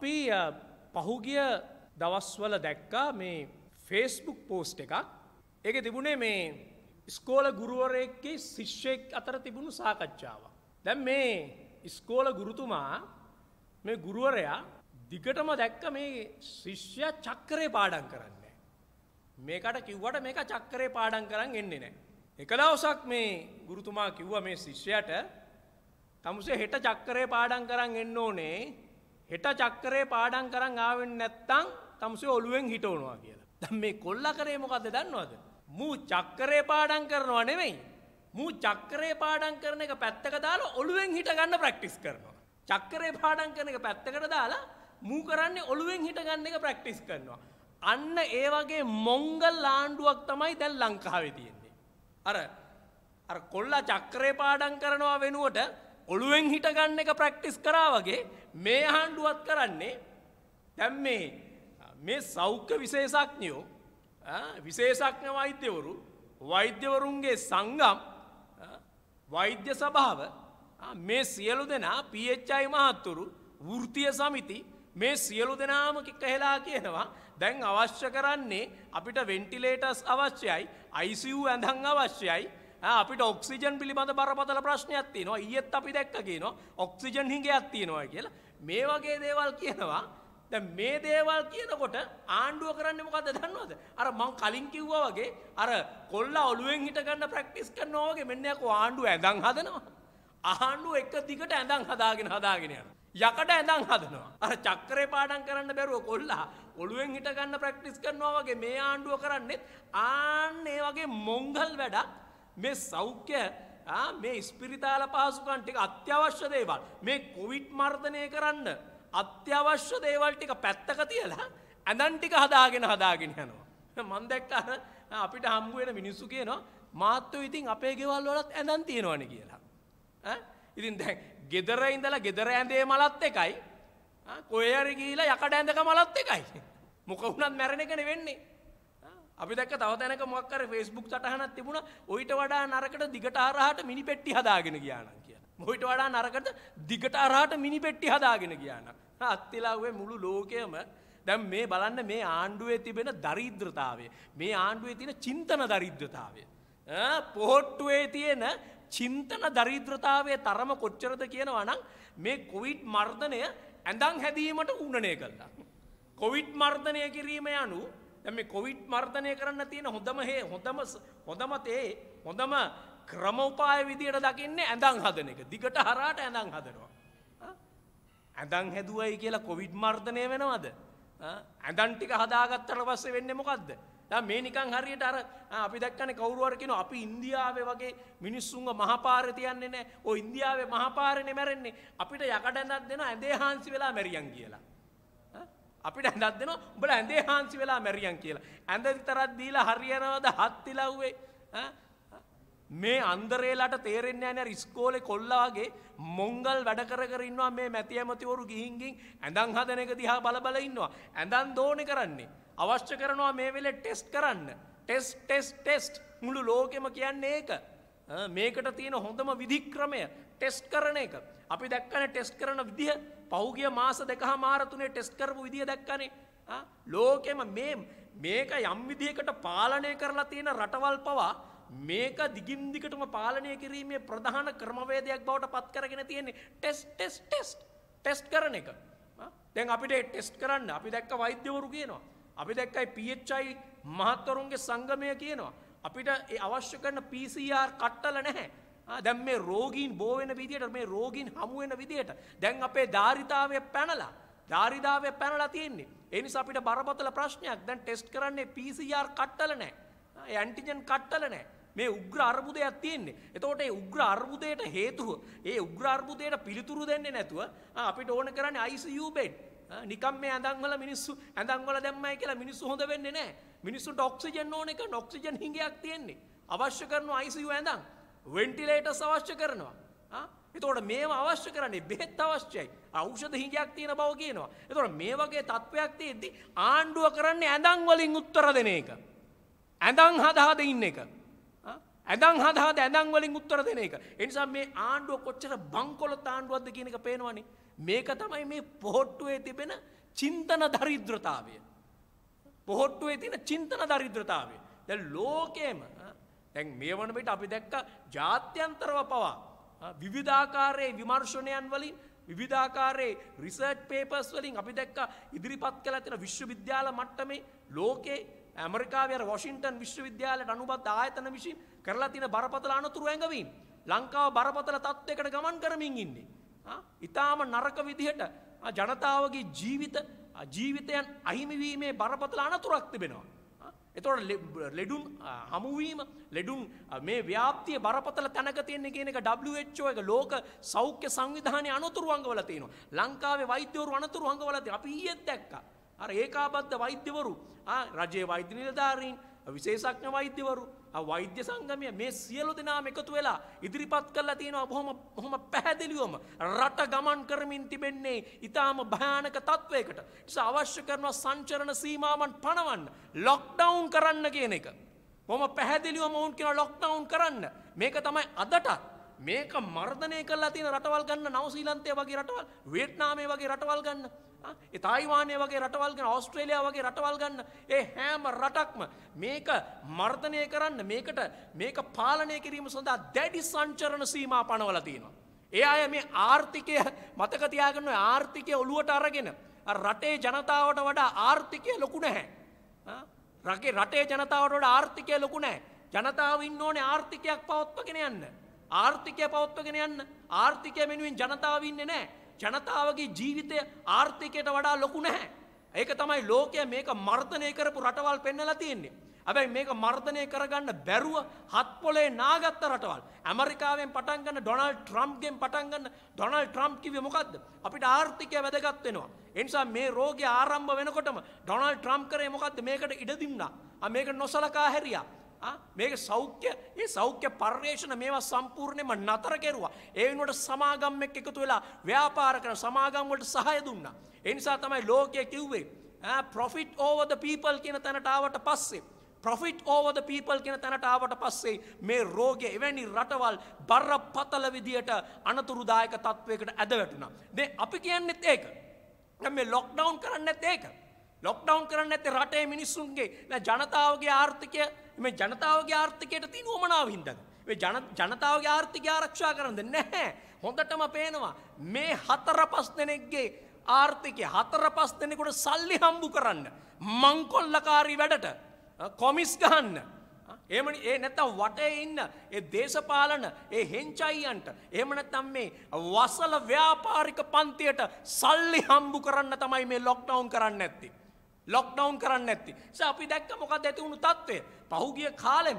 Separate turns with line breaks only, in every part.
අපි පහුගිය දවස්වල දැක්කා මේ ෆේස්බුක් පෝස්ට් එකක් ඒක තිබුණේ මේ ස්කෝල ගුරුවරයක්ගේ ශිෂ්‍යයෙක් අතර තිබුණු සාකච්ඡාව. දැන් මේ ස්කෝල ගුරුතුමා මේ ගුරුවරයා දිගටම දැක්ක මේ ශිෂ්‍ය චක්කරේ පාඩම් කරන්න. මේකට කිව්වට මේක චක්කරේ පාඩම් කරන්න එන්නේ නෑ. එකදවසක් මේ ගුරුතුමා කිව්ව මේ ශිෂ්‍යයට තමුසේ හෙට චක්කරේ පාඩම් කරන්න එන්න ඕනේ හෙට චක්කරේ පාඩන් කරන් ආවෙන් නැත්තං තම්සේ ඔළුවෙන් හිටවනවා කියලා. දැන් මේ කොල්ලා කරේ මොකද්ද දන්නවද? මූ චක්කරේ පාඩම් කරනවා නෙමෙයි. මූ චක්කරේ පාඩම් කරන එක පැත්තක දාලා ඔළුවෙන් හිට ගන්න ප්‍රැක්ටිස් කරනවා. චක්කරේ පාඩම් කරන එක පැත්තකට දාලා මූ කරන්නේ ඔළුවෙන් හිට ගන්න එක ප්‍රැක්ටිස් කරනවා. අන්න ඒ වගේ මොංගල් ආණ්ඩුවක් තමයි දැන් ලංකාවේ තියෙන්නේ. අර අර කොල්ලා චක්‍රේ පාඩම් කරනවා වෙනුවට ඔළුවෙන් හිටගන්න එක ප්‍රක්ටිස් කරාවගේ මේ හාණ්ඩුවත් කරන්නේ දැම් මේ මේ සෞඛ්‍ය විශේෂඥයෝ විශේෂඥ වෛද්‍යවරු වෛද්‍යවරුන්ගේ සංගම් වෛද්‍ය සභාව මේ සියලු දෙනා පියච්චයි මහත්තුරු වෘතිය සමිති මේ සියලු දෙනාම කහෙලා කියනවා දැන් අවශ්‍ය කරන්නේ අපිට වෙන්ටිලේටස් අවශ්‍යයි ICU ඇඳන් අවශ්‍යයි අපිට ඔක්සිජන් පිළිබඳ බරපතල ප්‍රශ්නයක් තියෙනවා ඊයේත් අපි දැක්ක කියනවා ඔක්සිජන් හිඟයක් තියෙනවා කියලා මේ වගේ දේවල් කියනවා දැන් මේ දේවල් කියනකොට ආණ්ඩුව කරන්නේ මොකද්ද දන්නවද අර මං කලින් කිව්වා වගේ අර කොල්ලා ඔළුවෙන් හිට ගන්න ප්‍රැක්ටිස් කරනවා වගේ මෙන්න යකෝ ආණ්ඩුව ඇඳන් හදනවා ආණ්ඩුව එක දිගට ඇඳන් හදාගෙන හදාගෙන යනවා යකට ඇඳන් හදනවා අර චක්‍රේ පාඩම් කරන්න බැරුව කොල්ලා ඔළුවෙන් හිට ගන්න ප්‍රැක්ටිස් කරනවා වගේ මේ ආණ්ඩුව කරන්නේත් ආන්න ඒ වගේ මොංගල් වැඩක් මේ සෞඛ්‍ය මේ ස්පිරිතාල පහසුකන් ටික අත්‍යවශ්‍ය දේවල් මේ කොවිට් මර්ධනය කරන්න අත්‍යවශ්‍ය දේවල් ටික පැත්තක තියලා ඇඳන් ටික හදාගෙන හදාගෙන යනවා. මන්දැක්ට අර අපිට හම්බුවෙන මිනිස්සු කියනවා මාත්‍යෝ ඉතින් අපේ ගෙවල් වලත් ඇඳන් තියෙනවනේ කියලා. ඉතින් දැන් ගෙදර ඉඳලා ගෙදර ඇඳේ මලත් එකයි කොහේ හරි ගිහිලා යකඩ ඇඳක මලත් එකයි. මොක වුණත් මැරෙන එකනේ වෙන්නේ. අපි දැක්ක තව තැනක මොකක් කර Facebook සටහනක් තිබුණා ඔయిత වඩා නරකට දිගට අරහට මිනි පෙට්ටි හදාගෙන ගියා නම් කියලා. ඔయిత වඩා නරකට දිගට අරහට මිනි පෙට්ටි හදාගෙන ගියා නම් අත්තිලාවේ මුළු ලෝකයම දැන් මේ බලන්න මේ ආණ්ඩුවේ තිබෙන දරිද්‍රතාවය මේ ආණ්ඩුවේ තියෙන චින්තන දරිද්‍රතාවය පොහොට්ටුවේ තියෙන චින්තන දරිද්‍රතාවය තරම කොච්චරද කියනවා නම් මේ කොවිඩ් මර්ධනය ඇඳන් හැදීමට උනනය කළා. කොවිඩ් මර්ධනය කිරීම යනු දැන් මේ කොවිඩ් මර්ධනය කරන්න තියෙන හොඳම හේ හොඳම හොඳම තේ හොඳම ක්‍රම උපාය විදියට දකින්නේ ඇඳන් හදන එක. දිගට හරහාට ඇඳන් හදනවා. ඇඳන් හැදුවයි කියලා කොවිඩ් මර්ධනය වෙනවද? ඇඳන් ටික හදාගත්තට පස්සේ වෙන්නේ මොකද්ද? දැන් මේ නිකන් හරියට අර අපි දැක්කනේ කවුරු හරි කියනවා අපි ඉන්දියාවේ වගේ මිනිස්සුන්ව මහපාරේ තියන්නේ නැහැ. ඔය ඉන්දියාවේ මහපාරේනේ මැරෙන්නේ. අපිට යකඩ ඇඳක් දෙනවා ඇඳේ හාන්සි වෙලා මැරියන් කියලා. අපිට ඇඳක් දෙනවා උඹලා ඇඳේ හාන්සි වෙලා මැරියන් කියලා. ඇඳ විතරක් දීලා හරියනවද හත් තිලව්වේ? මේ අන්දරේලට තේරෙන්නේ නැහැ ඉස්කෝලේ කොල්ලා වගේ මොංගල් වැඩ කර කර ඉන්නවා මේ මැති ඇමතිවරු ගිහින් ගින් ඇඳන් හදන එක දිහා බල බල ඉන්නවා. ඇඳන් දෝනේ කරන්නේ. අවශ්‍ය කරනවා මේ වෙලේ ටෙස්ට් කරන්න. ටෙස්ට් ටෙස්ට් ටෙස්ට් මුළු ලෝකෙම කියන්නේ ඒක. මේකට තියෙන හොඳම විධික්‍රමය ටෙස්ට් කරන එක. අපි දැක්කන ටෙස්ට කරන විදිහ පෞගිය මාස දෙක මාරතුනේ ටෙස්ට කරපු විදිහ දැක්කනේ ලෝකෙම මේ මේක යම් විදිහකට පාලනය කරලා තියෙන රටවල් පවා මේක දිගින්දිකටම පාලනය කිරීමේ ප්‍රධාන ක්‍රමවේදයක් බවට පත් කරගෙන තියෙන්නේ ටෙස් ටෙස් ටෙස් ටෙස්ට් කරන එක දැන් අපිට ටෙස්ට් කරන්න අපි දැක්ක වෛද්‍යවරු කියනවා අපි දැක්කයි පHයි මහත්තවරුන්ගේ සංගමය කියනවා අපිට අවශ්‍ය කරන PCR කට්ටල නැහැ දැන් මේ රෝගීන් බෝ වෙන විදියට මේ රෝගීන් හමු වෙන විදියට දැන් අපේ ධාරිතාවය පැනලා ධාරිතාවය පැනලා තියෙන්නේ. ඒ නිසා අපිට බරපතල ප්‍රශ්නයක්. දැන් ටෙස්ට් කරන්නේ PCR කට්ටල නැහැ. ඇන්ටිජන් කට්ටල නැහැ. මේ උග්‍ර අර්බුදයක් තියෙන්නේ. එතකොට ඒ උග්‍ර අර්බුදයට හේතුව ඒ උග්‍ර අර්බුදයට පිළිතුරු දෙන්නේ නැතුව අපිට ඕන කරන්නේ ICU bed. නිකම් මේ ඇඳන්වල මිනිස්සු ඇඳන්වල දැම්මයි කියලා මිනිස්සු හොඳ වෙන්නේ නැහැ. මිනිස්සුන්ට ඔක්සිජන් ඕන එක ඔක්සිජන් හිඟයක් තියෙන්නේ. අවශ්‍ය කරන ICU ඇඳන්. වෙන්ටිලේටස් අවශ්‍ය කරනවා එතෝට මේ අවශ්‍ය කරන්නේ බෙත් අවශ්‍යයි අවෂධ හිගයක් තියෙන බව කියනවා. එතොට මේ වගේ තත්ත්වයක් තියද්දි ආණ්ඩුව කරන්නේ ඇඳං වලින් උත්තර දෙන එක. ඇඳං හදහද ඉන්න එක. ඇදං හදහද ඇඳං වලින් උත්තර දෙන එක. එනිසා මේ ආණ්ඩුව කොච්චර බංකොල තාණ්ඩුවක්ද කියනක පේනවනි. මේක තමයි මේ පොහොට්ටුවේ තිබෙන චින්තන දරිද්‍රතාවය. පොහොට්ටුවේ තින චින්තන දරිද්‍රතාවය. ද ලෝකේම තැන් මේ වනවිට අපි දැක්ක ජාත්‍යන්තරව පවා විවිධාකාරයේ විමර්ශණයන් වලින් විධාකාරයේ රිසර්ට් පේපස් වලින් අපි දැක්ක ඉදිරිපත් කළ ඇතින විශ්වවිද්‍යාල මට්ටමේ ලෝකේ ඇමරිකාවය වොෂින්ටන් විශ්වවිද්‍යාලයට අනුබත් ආයතන විසින් කරලා තින බරපතල අනතුරු ඇඟවීම් ලංකාව බරපතල තත්ත්වයකට ගමන් කරමින් ඉන්නේ. ඉතාම නරක විදිහට ජනතාවගේ ජීවිත ජීවිතයන් අහිමිවීමේ බරපතල අනතුරක් තිබෙනවා. එතොට ලෙඩුන් හමුවීම ලෙඩුන් මේ ව්‍යාපතිය බරපතල තැනක තියන්නේ කියනක ඩෝ එක ලෝක සෞඛ්‍ය සංවිධානය අනතුරු අංගවල තියෙනවා. ලංකාවේ වෛද්‍යවරු අනතුරු අංගවලද අපි ඊයත් දැක්ක. අර ඒකාබද්ධ වෛද්‍යවරු රජයේ වෛද්‍ය නිලධාරීන් විශේෂඥ වෛද්‍යවරු වෛද්‍ය සංගමය මේ සියලු දෙනාම එකතු වෙලා ඉදිරිපත් කරලා තියෙනවා බොහොම හොම පැහැදිලියෝම රට ගමන් කරමින් තිබෙන්නේ ඉතාම භයානක තත්ත්වයකට ස අවශ්‍ය කරනවා සංචරණ සීමාවන් පණවන්න ලොක්ඩවුන් කරන්න කියන එක. හොම පැහැදිලියෝම ඔවුන් කියෙන ලොක්ඩවුන් කරන්න මේක තමයි අදටත් මේක මර්ධනය කරලා තියෙන රටවල් ගන්න නවසීලන්තය වගේ රටවල් වේට්නාමේ වගේ රටවල් ගන්න තායිවානය වගේ රටවල් ගැන ඔස්ට්‍රේලියා වගේ රටවල් ගන්න ඒ හෑම රටක්ම මේක මර්ධනය කරන්න මේකට මේක පාලනය කිරීම සඳහා දැඩි සංචරණ සීම පනවල තියෙනවා. ඒ අය මේ ආර්ථිකය මතකතියාගන්න ආර්ථිකය ඔලුවට අරගෙන රටේ ජනතාවට වඩා ආර්ථිකය ලොකු නැහැ. රගේ රටේ ජනතාවට ආර්ථිකය ලොකු නෑ ජනතාව ඉන්න ඕනේ ආර්ථිකයක් පවත්වගෙන යන්න. ආර්ථිකය පවත්වගෙන යන්න ආර්ථිකය මෙනුවෙන් ජනතාව ඉන්න නෑ ජනතාවගේ ජීවිතය ආර්ථිකයට වඩා ලොකු නැහැ. ඒක තමයි ලෝකය මේක මර්ධනය කරපු රටවල් පෙන්නලා තියෙන්නේ. හැබැයි මේක මර්ධනය කරගන්න බැරුව හත් පොලේ නාගත්ත රටවල්. ඇමරිකාවෙන් පටන් ගන්න ඩොනල්ඩ් ට්‍රම්ප් ගෙන් පටන් ගන්න ඩොනල්ඩ් ට්‍රම්ප් කිව්වේ මොකද්ද? අපිට ආර්ථිකය වැදගත් වෙනවා. ඒ නිසා මේ රෝගය ආරම්භ වෙනකොටම ඩොනල්ඩ් ට්‍රම්ප් කරේ මොකද්ද? මේකට ඉඩ දුන්නා. මේක නොසලකා හැරියා. මේක සෞඛ්‍ය ඒ සෞඛ්‍ය පර්යේෂණ මේවා සම්පූර්ණයම නතර කෙරුවා. ඒ වෙනුවට සමාගම් එක්ක එකතු වෙලා ව්‍යාපාර කරන සමාගම් වලට සහාය දුන්නා. ඒ නිසා තමයි ලෝකය කිව්වේ profit over the people කියන තැනට ආවට පස්සේ profit over the people කියන තැනට ආවට පස්සේ මේ රෝගය එවැනි රටවල් බරපතල විදියට අනතුරුදායක තත්වයකට ඇද වැටුණා. දැන් අපි කියන්නේත් ඒක. දැන් මේ ලොක්ඩවුන් කරන්නේත් ඒක. ලොක්ඩවුන් කරන්නේ නැත්තේ රටේ මිනිස්සුන්ගේ ජනතාවගේ ආර්ථිකය මේ ජනතාවගේ ආර්ථිකයට තියෙන උවමනාව හින්දාද මේ ජනතාවගේ ආර්ථිකය ආරක්ෂා කරනද නැහැ හොඳටම පේනවා මේ හතර පස් දෙනෙක්ගේ ආර්ථිකය හතර පස් දෙනෙකුට සල්ලි හම්බු කරන්න මංකොල්ලකාරී වැඩට කොමිස් ගහන්න එම ඒ නැතම් වටේ ඉන්න ඒ දේශපාලන ඒ හෙංචයියන්ට එහම නැතම් මේ වසල ව්‍යාපාරික පන්තියට සල්ලි හම්බු කරන්න තමයි මේ ලොක්ඩවුන් කරන්න ඇත්ති. ලොක්ඩවුන් කරන්න ඇති ස අපි දැක්ක මොකක් ඇතිවුණු තත්ත්වය පහුගිය කාලෙම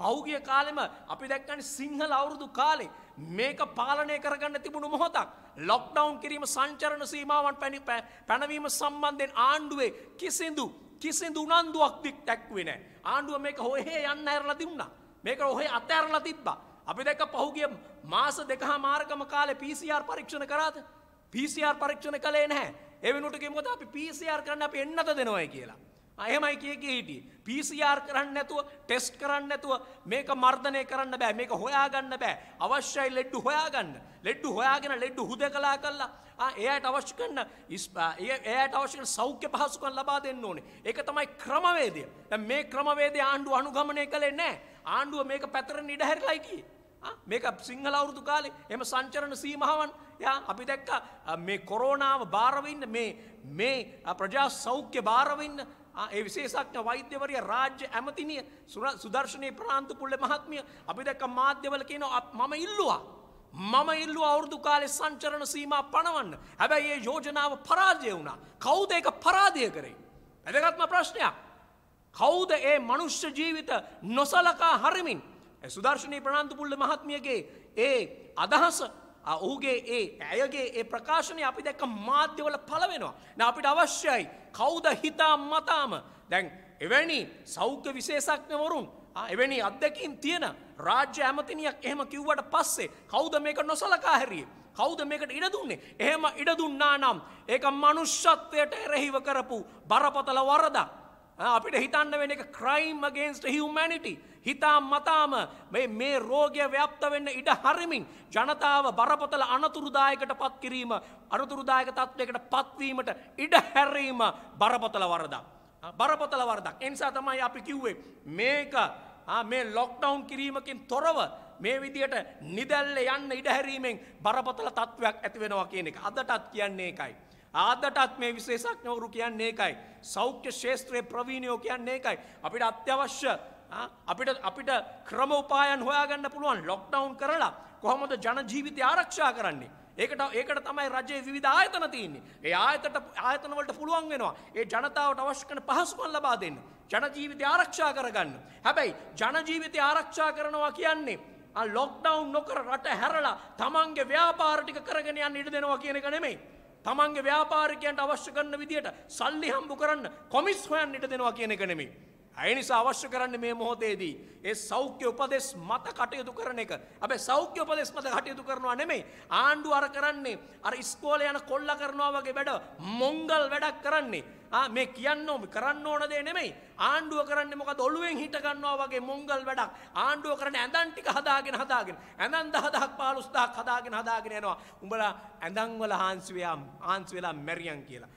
පහුගිය කාලෙම අපි දැක්කන සිංහල අවුරුදු කාලේ මේක පාලනය කරගන්න තිබුණු මොහොතක් ලොක්ඩවුන් කිරීම සංචරණ සීමාවන් පැණි පැනවීම සම්බන්ධයෙන් ආණ්ඩුවේ කිසිදු කිසිදු උනන්දුවක් දික් දැක්වෙන ආණ්ඩුව මේක හොහේ යන්න ඇරලා තිබුණා මේක ඔහේ අතඇරලා තිබ්බා අපි දැක පහුගිය මාස දෙකහා මාර්ගම කාලේ PCR පරීක්ෂණ කරාද PCR පරීක්ෂණ කළේ නැහැ එවනට කෙමොත අපි පිසිR කරන්න අප එන්නත දෙනවයි කියලා. අයමයි කියගේ හිටිය. පිසිR කරන්න නැතුව ටෙස්් කරන්න ඇතුව මේක මර්ධනය කරන්න බෑ මේක හොයාගන්න බෑ අවශ්‍යයි ලෙඩ්ඩු හොයාගන්න ලෙඩ්ඩු හොයාගෙන ලෙඩ්ඩු හුද කලා කල්ලා එයට අවශ්‍ය කන්න ඒයට අවශ්‍ය සෞඛ්‍ය පහසුකන් ලබා දෙන්න ඕනේ ඒක තමයි ක්‍රමවේදය මේ ක්‍රමවේදේ ආණ්ඩු අනුගමනය කළේ නෑ ආණ්ඩුව මේක පැතර නිඩහැරලයිකී. මේක සිංහල අවුරුදු කාලේ එම සංචරණ සීමාවන් යා අපි දැක්ක මේ කොරෝනාව භාරවන්න මේ මේ ප්‍රජා සෞඛ්‍ය භාරවන්න ඒ විශේෂක්ඥ වෛද්‍යවරිය රාජ්‍ය ඇමතිනිය සුර සුදර්ශනය ප්‍රාන්ත පුල්ල මහත්මිය අපි දැක්ක මාධ්‍යවල කියන මම ඉල්ලවා. මම ඉල්ලුව අවුරදු කාලේ සංචරණ සීම පණවන්න හැබැයි ඒ යෝජනාව පරාජය වුණා කෞද එක පරාධය කරේ. ඇදගත්ම ප්‍රශ්නයක්. කෞද ඒ මනුෂ්‍ය ජීවිත නොසලකා හරිමින්. සුදර්ශනී ප්‍රනාන්තුපුල්ල මහත්මියගේ ඒ අදහස ඔහුගේ ඒ ඇයගේ ඒ ප්‍රකාශනය අපි දැක්ක මාධ්‍යවල පලවෙනවා. න අපිට අවශ්‍යයි කෞද හිතා මතාම දැන් එවැනි සෞඛ්‍ය විශේෂක්නවරුන් එවැනි අත්දැකීම් තියෙන රාජ්‍ය ඇමතිනියක් එහෙම කිව්වට පස්සේ කෞද මේක නොසලකාහැරිය. කෞද මේකට ඉඩ දුන්නේ එහෙම ඉඩ දුන්නා නම් ඒක මනුෂ්‍යත්වයට එරෙහිව කරපු බරපතල වරදා. අපිට හිතන්න වෙන එක ක්‍රයිම් අගේන්ස්ට හිවමැනිටි හිතා මතාම මේ මේ රෝගය ව්‍යප්ත වෙන්න ඉඩ හරිමින් ජනතාව බරපතල අනතුරුදායකට පත්කිරීම අනතුරුදායක තත්ත්වයකට පත්වීමට ඉඩ හැරීම බරපතල වරදා. බරපතල වරදක් එනිසා තමයි අපි කිව්වේ මේක මේ ලොක්ඩවුන් කිරීමකින් තොරව මේ විදියට නිදැල්ල යන්න ඉඩහැරීමෙන් බරපතල තත්ත්වයක් ඇතිවෙනවා කියන එක අදටත් කියන්නේ එකයි. ආදටත් මේ විශේෂක්ඥවරු කියන්නේ එකයි. සෞඛ්‍ය ශේත්‍රයේ ප්‍රවීණයෝ කියන්නේ එකයි. අපිට අත්‍යවශ්‍ය අපිට අපිට ක්‍රම උපායන් හොයාගන්න පුළුවන් ලොක්ඩවුන් කරලා කොහොමද ජන ජීවිතය ආරක්ෂා කරන්නේ. ඒකට ඒකට තමයි රජයේ විවිධ ආයතන තියෙන්නේ. ඒ ආයතනට ආයතන වලට පුළුවන් වෙනවා. ඒ ජනතාවට අවශ්‍ය කරන පහසුකම් ලබා දෙන්න. ජන ජීවිතය ආරක්ෂා කරගන්න. හැබැයි ජන ජීවිතය ආරක්ෂා කරනවා කියන්නේ ලොක්ඩවුන් නොකර රට හැරලා තමන්ගේ ව්‍යාපාර ටික කරගෙන යන්න ඉඩ දෙනවා කියන එක නෙමෙයි. තමන්ගේ ව්‍යාපාරිකයන්ට අවශ්‍ය කරන විදියට සල්ලි හම්බු කරන්න කොමිස් හොයන්නට දෙනවා කියන එක නෙමෙයි. ඒ නිසා අවශ්‍ය කරන්නේ මේ මොහොතේදී ඒ සෞඛ්‍ය උපදෙස් මත කටයුතු කරන එක. හැබැයි සෞඛ්‍ය උපදෙස් මත කටයුතු කරනවා නෙමෙයි. ආණ්ඩුව අර කරන්නේ අර ඉස්කෝලේ යන කොල්ලා කරනවා වගේ වැඩ මොංගල් වැඩක් කරන්නේ. මේ කියන්න ඕම කරන්න ඕන දේ නෙමෙයි ආණ්ඩුව කරන්න මොකද ඔළුවෙන් හිට ගන්නවා වගේ මොංගල් වැඩක් ආණ්ඩුව කරන ඇඳන් ටික හදාගෙන හදාගෙන ඇඳන් 10000ක් 15000ක් හදාගෙන හදාගෙන යනවා උඹලා ඇඳන් වල හාන්සි වෙලා හාන්සි වෙලා මැරියන් කියලා